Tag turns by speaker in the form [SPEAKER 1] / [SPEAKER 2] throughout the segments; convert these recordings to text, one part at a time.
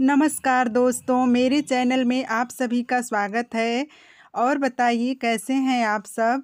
[SPEAKER 1] नमस्कार दोस्तों मेरे चैनल में आप सभी का स्वागत है और बताइए कैसे हैं आप सब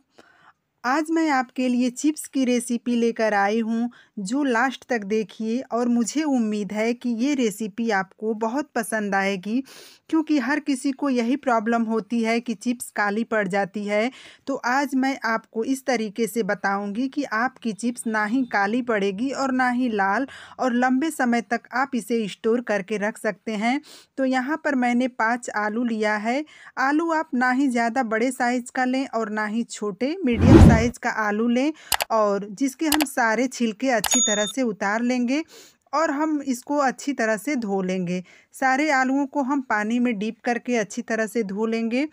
[SPEAKER 1] आज मैं आपके लिए चिप्स की रेसिपी लेकर आई हूँ जो लास्ट तक देखिए और मुझे उम्मीद है कि ये रेसिपी आपको बहुत पसंद आएगी क्योंकि हर किसी को यही प्रॉब्लम होती है कि चिप्स काली पड़ जाती है तो आज मैं आपको इस तरीके से बताऊंगी कि आपकी चिप्स ना ही काली पड़ेगी और ना ही लाल और लंबे समय तक आप इसे स्टोर करके रख सकते हैं तो यहाँ पर मैंने पाँच आलू लिया है आलू आप ना ही ज़्यादा बड़े साइज़ का लें और ना ही छोटे मीडियम साइज़ का आलू लें और जिसके हम सारे छिलके अच्छी तरह से उतार लेंगे और हम इसको अच्छी तरह से धो लेंगे सारे आलूओं को हम पानी में डीप करके अच्छी तरह से धो लेंगे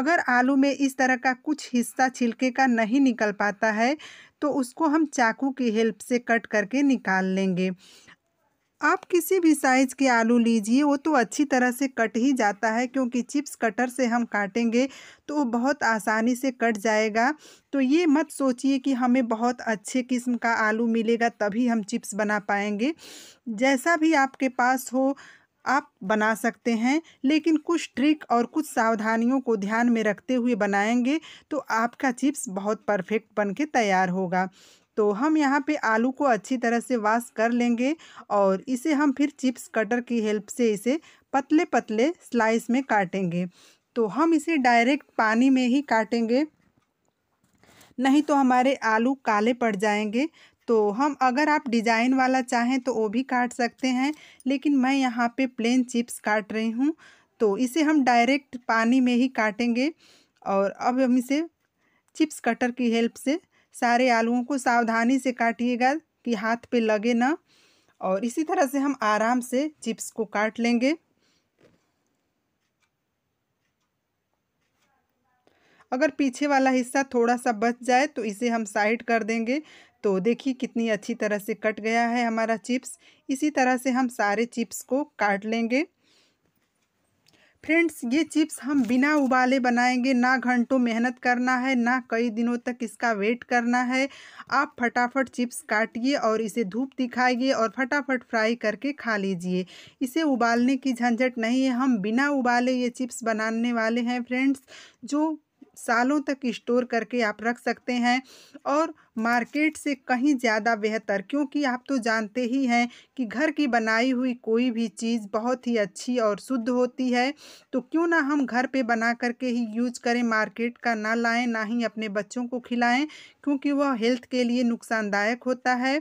[SPEAKER 1] अगर आलू में इस तरह का कुछ हिस्सा छिलके का नहीं निकल पाता है तो उसको हम चाकू की हेल्प से कट करके निकाल लेंगे आप किसी भी साइज़ के आलू लीजिए वो तो अच्छी तरह से कट ही जाता है क्योंकि चिप्स कटर से हम काटेंगे तो वो बहुत आसानी से कट जाएगा तो ये मत सोचिए कि हमें बहुत अच्छे किस्म का आलू मिलेगा तभी हम चिप्स बना पाएंगे जैसा भी आपके पास हो आप बना सकते हैं लेकिन कुछ ट्रिक और कुछ सावधानियों को ध्यान में रखते हुए बनाएंगे तो आपका चिप्स बहुत परफेक्ट बन के तैयार होगा तो हम यहाँ पे आलू को अच्छी तरह से वाश कर लेंगे और इसे हम फिर चिप्स कटर की हेल्प से इसे पतले पतले स्लाइस में काटेंगे तो हम इसे डायरेक्ट पानी में ही काटेंगे नहीं तो हमारे आलू काले पड़ जाएंगे तो हम अगर आप डिज़ाइन वाला चाहें तो वो भी काट सकते हैं लेकिन मैं यहाँ पे प्लेन चिप्स काट रही हूँ तो इसे हम डायरेक्ट पानी में ही काटेंगे और अब हम इसे चिप्स कटर की हेल्प से सारे आलुओं को सावधानी से काटिएगा कि हाथ पे लगे ना और इसी तरह से हम आराम से चिप्स को काट लेंगे अगर पीछे वाला हिस्सा थोड़ा सा बच जाए तो इसे हम साइड कर देंगे तो देखिए कितनी अच्छी तरह से कट गया है हमारा चिप्स इसी तरह से हम सारे चिप्स को काट लेंगे फ्रेंड्स ये चिप्स हम बिना उबाले बनाएंगे ना घंटों मेहनत करना है ना कई दिनों तक इसका वेट करना है आप फटाफट चिप्स काटिए और इसे धूप दिखाइए और फटाफट फ्राई करके खा लीजिए इसे उबालने की झंझट नहीं है हम बिना उबाले ये चिप्स बनाने वाले हैं फ्रेंड्स जो सालों तक स्टोर करके आप रख सकते हैं और मार्केट से कहीं ज़्यादा बेहतर क्योंकि आप तो जानते ही हैं कि घर की बनाई हुई कोई भी चीज़ बहुत ही अच्छी और शुद्ध होती है तो क्यों ना हम घर पे बना करके ही यूज करें मार्केट का ना लाएं ना ही अपने बच्चों को खिलाएं क्योंकि वह हेल्थ के लिए नुकसानदायक होता है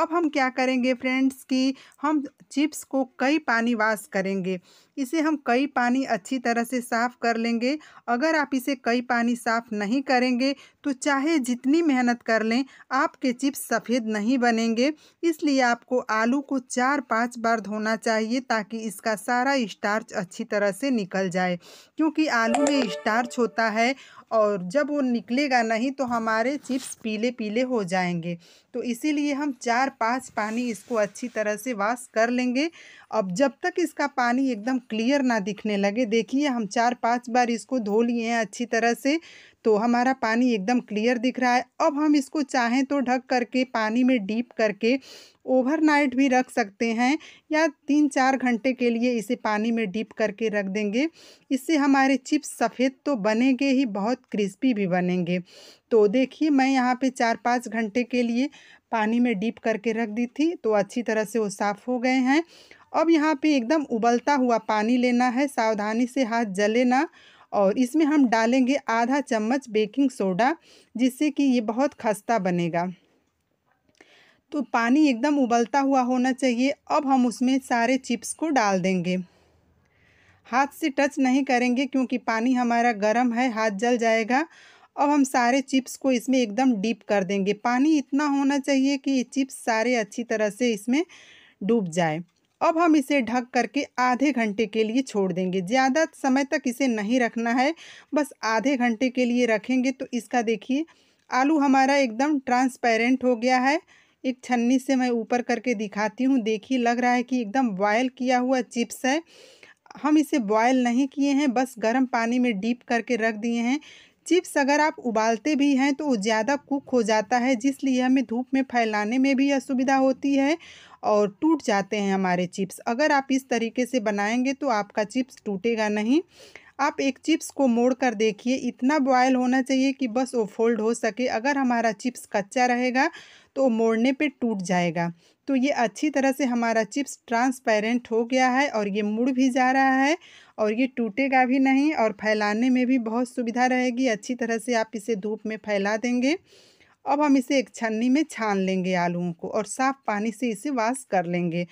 [SPEAKER 1] अब हम क्या करेंगे फ्रेंड्स कि हम चिप्स को कई पानी वाश करेंगे इसे हम कई पानी अच्छी तरह से साफ़ कर लेंगे अगर आप इसे कई पानी साफ़ नहीं करेंगे तो चाहे जितनी मेहनत कर लें लें आपके चिप्स सफ़ेद नहीं बनेंगे इसलिए आपको आलू को चार पाँच बार धोना चाहिए ताकि इसका सारा स्टार्च अच्छी तरह से निकल जाए क्योंकि आलू में स्टार्च होता है और जब वो निकलेगा नहीं तो हमारे चिप्स पीले पीले हो जाएंगे तो इसीलिए हम चार पाँच पानी इसको अच्छी तरह से वाश कर लेंगे अब जब तक इसका पानी एकदम क्लियर ना दिखने लगे देखिए हम चार पाँच बार इसको धो लिए हैं अच्छी तरह से तो हमारा पानी एकदम क्लियर दिख रहा है अब हम इसको चाहें तो ढक करके पानी में डीप करके ओवरनाइट भी रख सकते हैं या तीन चार घंटे के लिए इसे पानी में डीप करके रख देंगे इससे हमारे चिप्स सफ़ेद तो बनेंगे ही बहुत क्रिस्पी भी बनेंगे तो देखिए मैं यहाँ पे चार पाँच घंटे के लिए पानी में डीप करके रख दी थी तो अच्छी तरह से वो साफ़ हो गए हैं अब यहाँ पे एकदम उबलता हुआ पानी लेना है सावधानी से हाथ जले ना और इसमें हम डालेंगे आधा चम्मच बेकिंग सोडा जिससे कि ये बहुत खस्ता बनेगा तो पानी एकदम उबलता हुआ होना चाहिए अब हम उसमें सारे चिप्स को डाल देंगे हाथ से टच नहीं करेंगे क्योंकि पानी हमारा गर्म है हाथ जल जाएगा अब हम सारे चिप्स को इसमें एकदम डीप कर देंगे पानी इतना होना चाहिए कि ये चिप्स सारे अच्छी तरह से इसमें डूब जाए अब हम इसे ढक करके आधे घंटे के लिए छोड़ देंगे ज़्यादा समय तक इसे नहीं रखना है बस आधे घंटे के लिए रखेंगे तो इसका देखिए आलू हमारा एकदम ट्रांसपेरेंट हो गया है एक छन्नी से मैं ऊपर करके दिखाती हूँ देखिए लग रहा है कि एकदम बॉयल किया हुआ चिप्स है हम इसे बॉयल नहीं किए हैं बस गर्म पानी में डीप करके रख दिए हैं चिप्स अगर आप उबालते भी हैं तो ज़्यादा कुक हो जाता है जिसलिए हमें धूप में फैलाने में भी असुविधा होती है और टूट जाते हैं हमारे चिप्स अगर आप इस तरीके से बनाएंगे तो आपका चिप्स टूटेगा नहीं आप एक चिप्स को मोड़ कर देखिए इतना बॉयल होना चाहिए कि बस वो फोल्ड हो सके अगर हमारा चिप्स कच्चा रहेगा तो मोड़ने पे टूट जाएगा तो ये अच्छी तरह से हमारा चिप्स ट्रांसपेरेंट हो गया है और ये मुड़ भी जा रहा है और ये टूटेगा भी नहीं और फैलाने में भी बहुत सुविधा रहेगी अच्छी तरह से आप इसे धूप में फैला देंगे अब हम इसे एक छन्नी में छान लेंगे आलूओं को और साफ़ पानी से इसे वाश कर लेंगे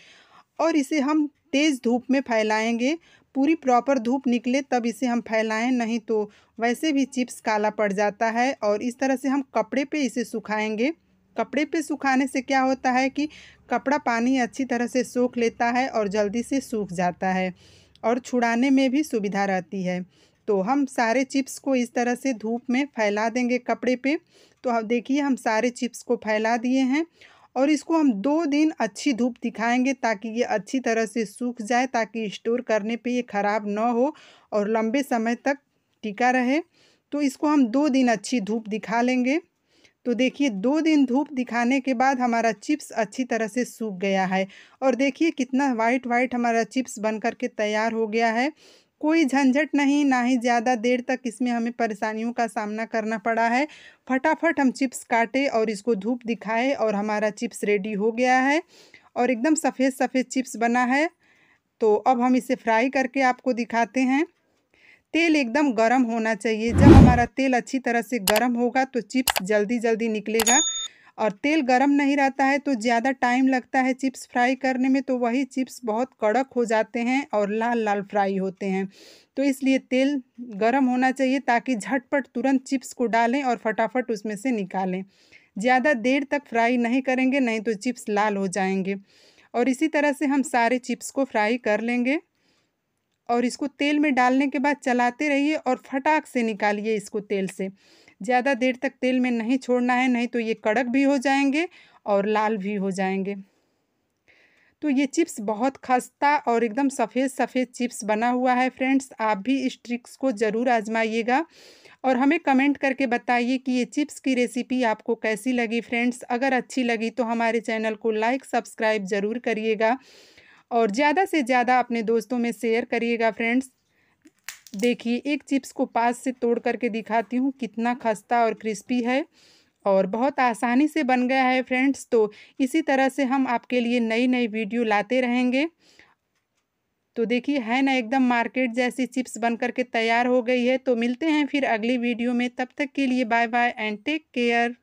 [SPEAKER 1] और इसे हम तेज़ धूप में फैलाएंगे पूरी प्रॉपर धूप निकले तब इसे हम फैलाएं नहीं तो वैसे भी चिप्स काला पड़ जाता है और इस तरह से हम कपड़े पे इसे सुखाएंगे कपड़े पे सुखाने से क्या होता है कि कपड़ा पानी अच्छी तरह से सूख लेता है और जल्दी से सूख जाता है और छुड़ाने में भी सुविधा रहती है तो हम सारे चिप्स को इस तरह से धूप में फैला देंगे कपड़े पे तो अब देखिए हम सारे चिप्स को फैला दिए हैं और इसको हम दो दिन अच्छी धूप दिखाएंगे ताकि ये अच्छी तरह से सूख जाए ताकि स्टोर करने पे ये ख़राब ना हो और लंबे समय तक टिका रहे तो इसको हम दो दिन अच्छी धूप दिखा लेंगे तो देखिए दो दिन धूप दिखाने के बाद हमारा चिप्स अच्छी तरह से सूख गया है और देखिए कितना वाइट वाइट हमारा चिप्स बन कर के तैयार हो गया है कोई झंझट नहीं ना ही ज़्यादा देर तक इसमें हमें परेशानियों का सामना करना पड़ा है फटाफट हम चिप्स काटे और इसको धूप दिखाए और हमारा चिप्स रेडी हो गया है और एकदम सफ़ेद सफ़ेद चिप्स बना है तो अब हम इसे फ्राई करके आपको दिखाते हैं तेल एकदम गर्म होना चाहिए जब हमारा तेल अच्छी तरह से गर्म होगा तो चिप्स जल्दी जल्दी निकलेगा और तेल गर्म नहीं रहता है तो ज़्यादा टाइम लगता है चिप्स फ्राई करने में तो वही चिप्स बहुत कड़क हो जाते हैं और लाल लाल फ्राई होते हैं तो इसलिए तेल गर्म होना चाहिए ताकि झटपट तुरंत चिप्स को डालें और फटाफट उसमें से निकालें ज़्यादा देर तक फ्राई नहीं करेंगे नहीं तो चिप्स लाल हो जाएंगे और इसी तरह से हम सारे चिप्स को फ्राई कर लेंगे और इसको तेल में डालने के बाद चलाते रहिए और फटाक से निकालिए इसको तेल से ज़्यादा देर तक तेल में नहीं छोड़ना है नहीं तो ये कड़क भी हो जाएंगे और लाल भी हो जाएंगे तो ये चिप्स बहुत खस्ता और एकदम सफ़ेद सफ़ेद चिप्स बना हुआ है फ्रेंड्स आप भी इस ट्रिक्स को ज़रूर आजमाइएगा और हमें कमेंट करके बताइए कि ये चिप्स की रेसिपी आपको कैसी लगी फ्रेंड्स अगर अच्छी लगी तो हमारे चैनल को लाइक सब्सक्राइब ज़रूर करिएगा और ज़्यादा से ज़्यादा अपने दोस्तों में शेयर करिएगा फ्रेंड्स देखिए एक चिप्स को पास से तोड़ करके दिखाती हूँ कितना खस्ता और क्रिस्पी है और बहुत आसानी से बन गया है फ्रेंड्स तो इसी तरह से हम आपके लिए नई नई वीडियो लाते रहेंगे तो देखिए है ना एकदम मार्केट जैसी चिप्स बन करके तैयार हो गई है तो मिलते हैं फिर अगली वीडियो में तब तक के लिए bye bye and take care